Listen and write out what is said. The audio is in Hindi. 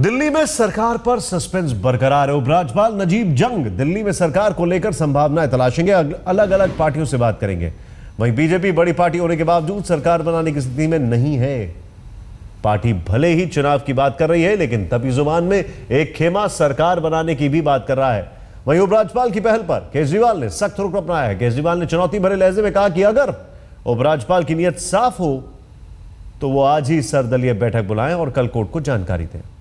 दिल्ली में सरकार पर सस्पेंस बरकरार है उपराज्यपाल नजीब जंग दिल्ली में सरकार को लेकर संभावनाएं तलाशेंगे अलग अलग पार्टियों से बात करेंगे वहीं बीजेपी बड़ी पार्टी होने के बावजूद सरकार बनाने की स्थिति में नहीं है पार्टी भले ही चुनाव की बात कर रही है लेकिन तभी जुबान में एक खेमा सरकार बनाने की भी बात कर रहा है वहीं उपराज्यपाल की पहल पर केजरीवाल ने सख्त रुख अपनाया है केजरीवाल ने चुनौती भरे लहजे में कहा कि अगर उपराज्यपाल की नीयत साफ हो तो वो आज ही सर्वदलीय बैठक बुलाएं और कल कोर्ट को जानकारी दें